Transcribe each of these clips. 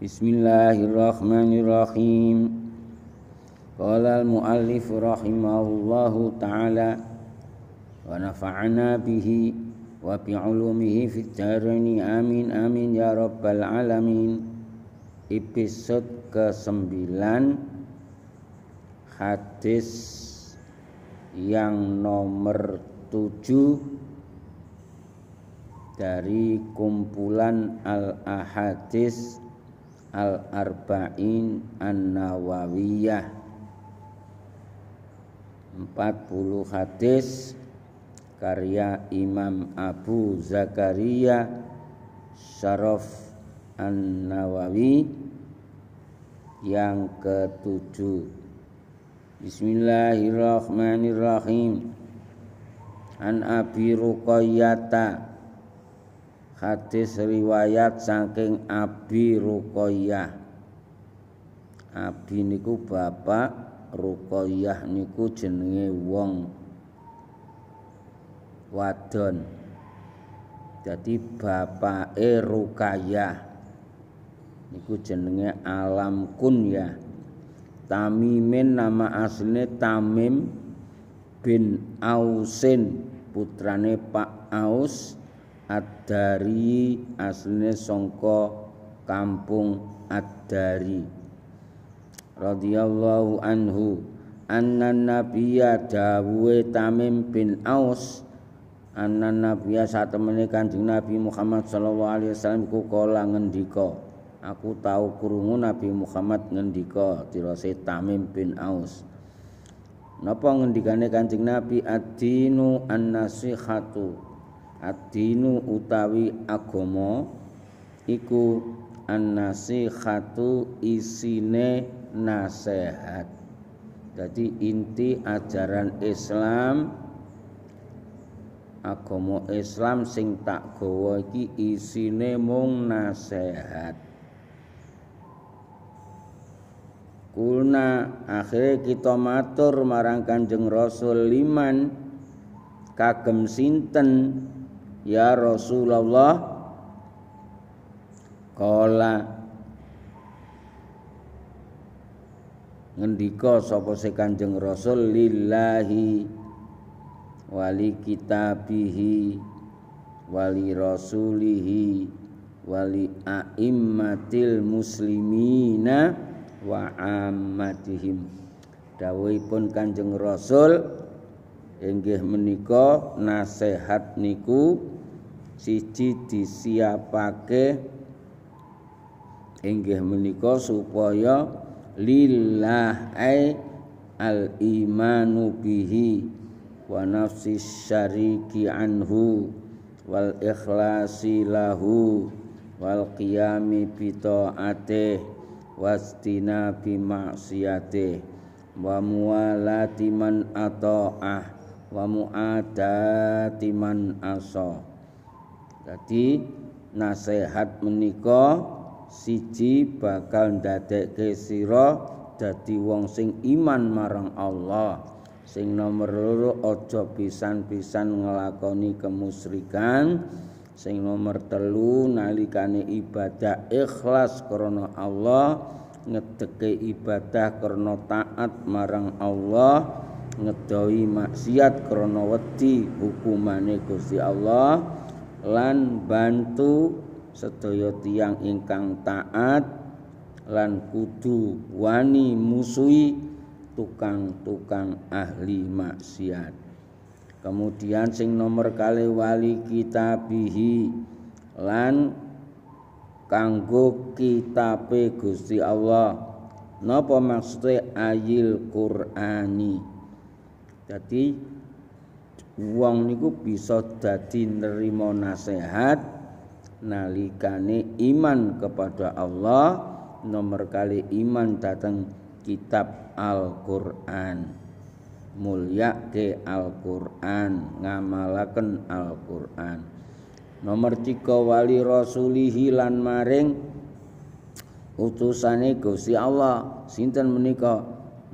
Bismillahirrahmanirrahim. Qala al-muallif rahimahullahu taala wa nafa'ana bihi wa bi amin amin ya rabbal alamin. Episode ke sembilan. hadis yang nomor tujuh dari kumpulan al-ahadis al arba'in an nawawiyah 40 hadis karya Imam Abu Zakaria Syaraf An-Nawawi yang ketujuh Bismillahirrahmanirrahim An Abi Ruqayyah hadis riwayat saking Abi Ruqayyah Abi niku bapak Ruqayyah niku jenenge wong wadon jadi e Ruqayyah niku jenenge Alam Kunyah Tamimin nama aslinya Tamim bin Ausin putrane Pak Aus Ad-Dari asline sangka kampung Ad-Dari radhiyallahu anhu anna nabiyya dawuhe Tamim bin Aus anna nabiyya satemene Kanjeng Nabi Muhammad sallallahu alaihi wasallam ku kala ngendika aku tahu krungu Nabi Muhammad ngendika tirase Tamim bin Aus napa ngendikane Kanjeng Nabi ad-dinu an-nasihatu adinu utawi agama iku hatu isine nasehat jadi inti ajaran Islam agomo Islam sing tak gawa iki isine mung nasehat Kulna akhirnya kita matur marang kanjeng Rasul liman kagem sinten Ya Rasulullah Kola ngendika sapa se Kanjeng Rasul lillahi wali kitabihi wali rasulihi wali aimmatil muslimina wa ammatihim pun Kanjeng Rasul inggih meniko nasehat niku siji disiapake inggih menika supaya lillahi al imanu bihi wa nafsi syariki anhu wal ikhlasi lahu wal qiyami bi wastina bi wa muwalati man ata'ah wa mu'adati man aso, jadi nasihat menika siji bakal ndadekke sira dadi wong sing iman marang Allah sing nomor loro aja pisan-pisan nglakoni kemusyrikan sing nomor telu nalikane ibadah ikhlas krana Allah ngedeke ibadah krana taat marang Allah ngedohi maksiat krono wedi hukumane Gusti Allah lan bantu sedaya tiyang ingkang taat lan kudu wani musuhi tukang-tukang ahli maksiat. Kemudian sing nomor kali wali kita bihi, lan kanggo kitabe Gusti Allah. Napa maksude ayil Qur'ani? Jadi wong niku bisa dadi nerima nasihat nalikane iman kepada Allah nomor kali iman datang kitab Al-Qur'an Mulia ke Al-Qur'an ngamalaken Al-Qur'an nomor tiga wali rasulihi lan maring utusane Gusti Allah sinten menika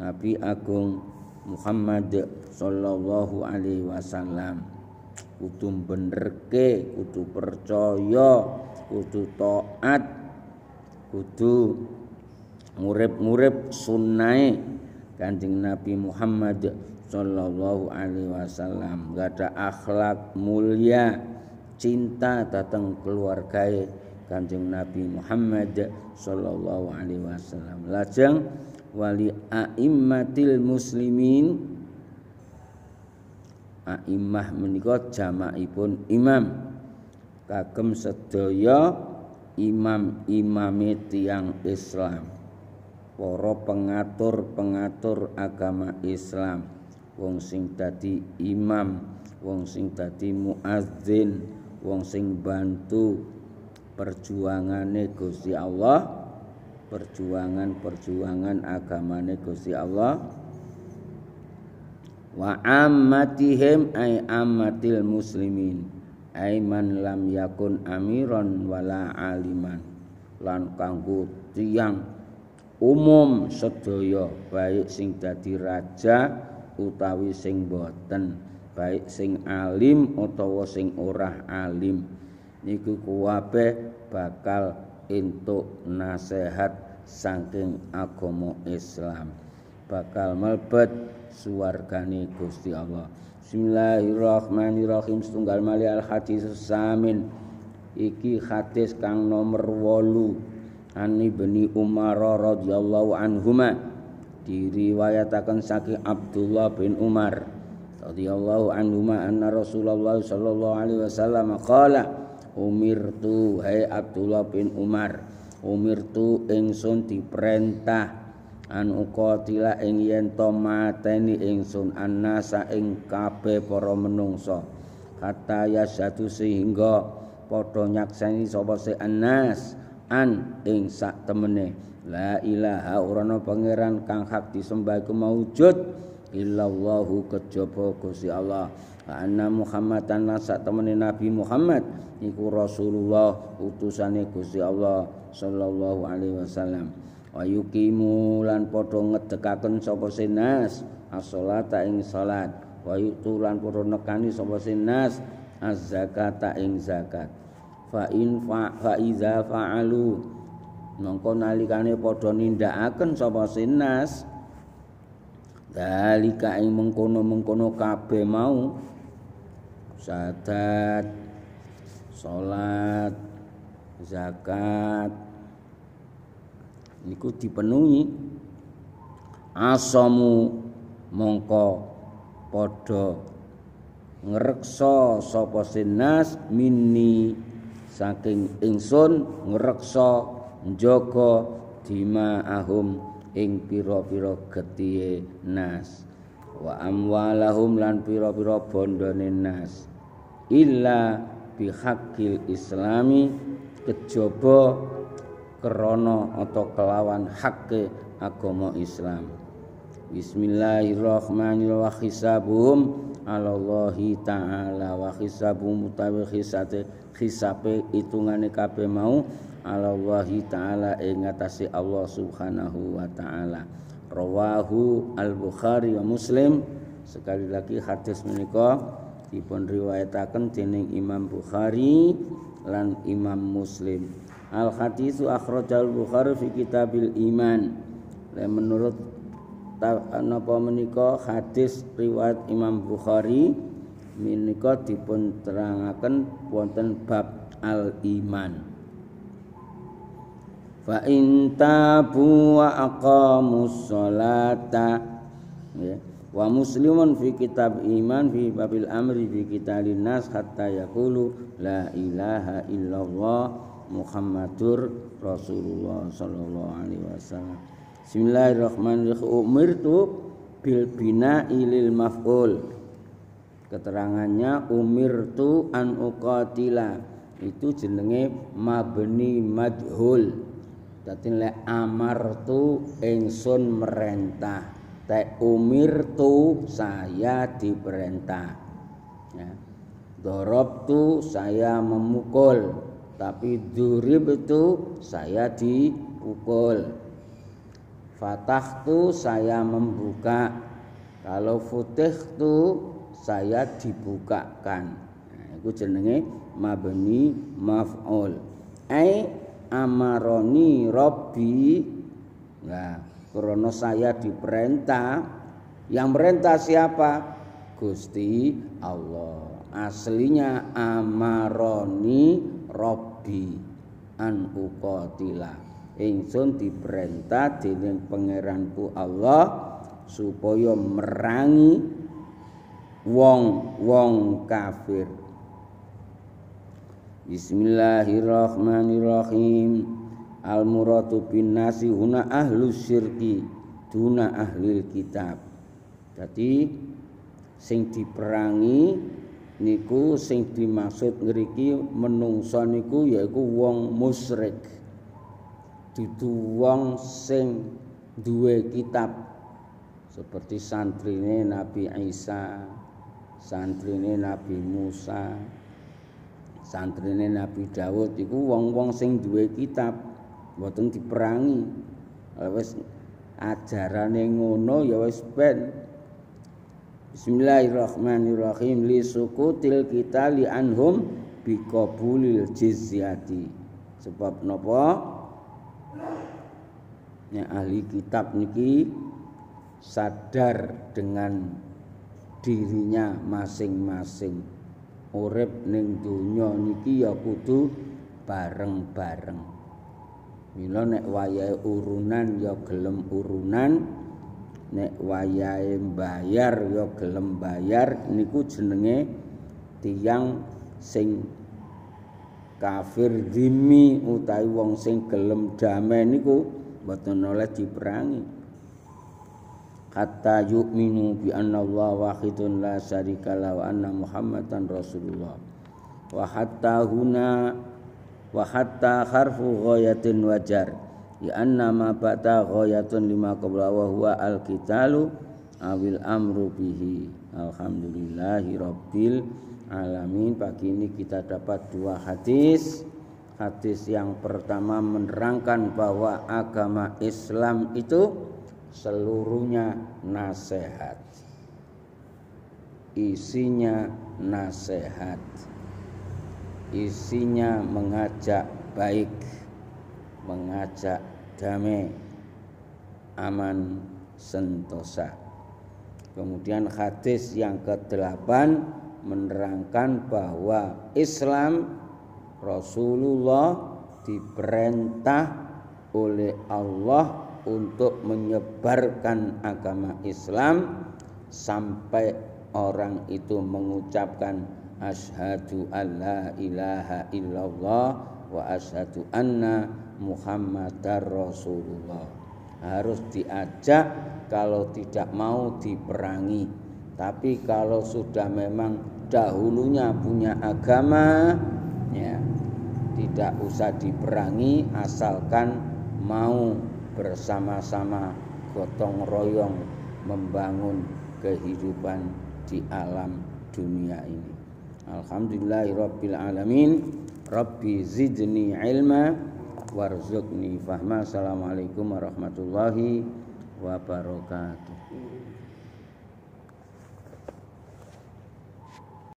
Nabi Agung Muhammad sallallahu alaihi wasallam kudu benerke kudu percaya kudu taat kudu ngurip-ngurip sunnah, kanjeng Nabi Muhammad sallallahu alaihi wasallam gada akhlak mulia cinta datang keluarga kanjeng Nabi Muhammad sallallahu alaihi wasallam lajang, wali aimmatil muslimin aimah menika jamakipun imam kagem sedaya imam-imame tiang Islam para pengatur-pengatur agama Islam wong sing dadi imam wong sing dadi muadzin wong sing bantu perjuangane Gusti Allah perjuangan-perjuangan agamane Gusti Allah wa ammatihim ay ammatil muslimin ay man lam yakun amiron wala aliman lan kanggo tiyang umum sedaya baik sing dadi raja utawi sing boten baik sing alim utawa sing ora alim niku kuwabe bakal entuk nasihat saking agama Islam bakal melebet suwargane Gusti Allah Bismillahirrahmanirrahim setunggal mali al hadis samin iki hadis kang nomor wolu Ani bani Umar radhiyallahu anhuma diriwayatakan saking Abdullah bin Umar radhiyallahu anhuma anna Rasulullah sallallahu alaihi wasallam qala umirtu hai Abdullah bin Umar umirtu ingsun diperintah an uqatila ing yen to mateni ingsun annasa ing kabeh para menungsa kata yasatu sehingga padha nyakseni sapa se annas an ing sak temene la ilaha urana pangeran kang hak disembah iku maujud illallahu kejaba Gusti Allah anna Muhammadan sak temene Nabi Muhammad iku Rasulullah utusane Gusti Allah sallallahu alaihi wasallam wayukimu lan padha ngedekaken sapa sinas as-salata ing salat wayutu lan padha nekani sapa sinas az-zakata ing zakat fa in fa, fa iza fa'alu mongko nalikane padha nindakaken sapa sinas dalika ing mengkono-mengkono kabeh mau sadat salat zakat niku dipenuhi asamu mongko padha ngreksa sapa sinas mini saking ingsun ngreksa njaga dimaahum ing pira-pira getihe nas wa amwalahum lan pira-pira bondone nas illa bihaqqil islami kejaba Kerono atau kelawan hakke agama Islam Bismillahirrahmanirrahim wa hisabuhum alallahi ta'ala wa hisabuhum utawi hisate Hisape. itungane kape mau alallahi ta'ala ing Allah subhanahu wa ta'ala rawahu al-Bukhari wa Muslim sekali lagi hadis menika dipun riwayataken dening Imam Bukhari lan Imam Muslim al hadisu akhrajal bukhari fi kitabil iman dan menurut napa menika hadis riwayat Imam Bukhari menika dipun terangaken wonten bab al iman fa in tabu wa aqamus salata ya wa muslimun fi kitab iman fi babil amri fi kitalin nas hatta yaqulu la ilaha illallah Muhammadur Rasulullah sallallahu alaihi wasallam. Bismillahirrahmanirrahim. Umirtu bil bina ilil maf'ul. Keterangannya umirtu an uqatila. Itu jenenge mabni madhul. Dadi tu amartu ingsun merentah. umir umirtu saya diperintah. Ya. tu saya memukul tapi durib itu saya dipukul fatah tu saya membuka kalau futih tu saya dibukakan nah, itu jenenge mabni maf'ul ai amaroni robbi nah ya, krono saya diperintah yang merintah siapa Gusti Allah aslinya amaroni rob di an uqatila ingsun diperintah dening pangeranku Allah supaya merangi wong-wong kafir Bismillahirrahmanirrahim Al muradu bin nasi huna ahlu syirki duna ahlil kitab Jadi sing diperangi niku sing dimaksud ngriki menungsa niku yaiku wong musyrik dudu wong sing duwe kitab seperti santrine Nabi Isa santrine Nabi Musa santrine Nabi Dawud iku wong-wong sing duwe kitab mboten diperangi ya wis ajarane ngono ya wis ben Bismillahirrahmanirrahim li sukutil kita li anhum biqabulil jizyati. Sebab nopo Ya ahli kitab niki sadar dengan dirinya masing-masing. Urip ning donya niki ya kudu bareng-bareng. Mila nek wayahe urunan ya gelem urunan, nek wayahe mbayar ya gelem bayar niku jenenge tiyang sing kafir dimi utawi wong sing gelem damai niku mboten oleh diperangi kata yu'minu bi anna Allah wahidun la syarika la wa anna Muhammadan Rasulullah wa hatta huna wa hatta harfu ghayatin wajar li ya anna ma bata ghayatun lima qabla wa huwa al awil amru bihi alhamdulillahi rabbil alamin pagi ini kita dapat dua hadis hadis yang pertama menerangkan bahwa agama Islam itu seluruhnya nasihat isinya nasihat isinya mengajak baik mengajak damai aman sentosa kemudian hadis yang ke-8 menerangkan bahwa Islam Rasulullah diperintah oleh Allah untuk menyebarkan agama Islam sampai orang itu mengucapkan asyhadu alla ilaha illallah wa asyhadu anna Muhammadar Rasulullah harus diajak kalau tidak mau diperangi tapi kalau sudah memang dahulunya punya agama ya tidak usah diperangi asalkan mau bersama-sama gotong royong membangun kehidupan di alam dunia ini Alhamdulillahirabbil alamin Rabbi zidni ilma warzuqni fahma assalamualaikum warahmatullahi wabarakatuh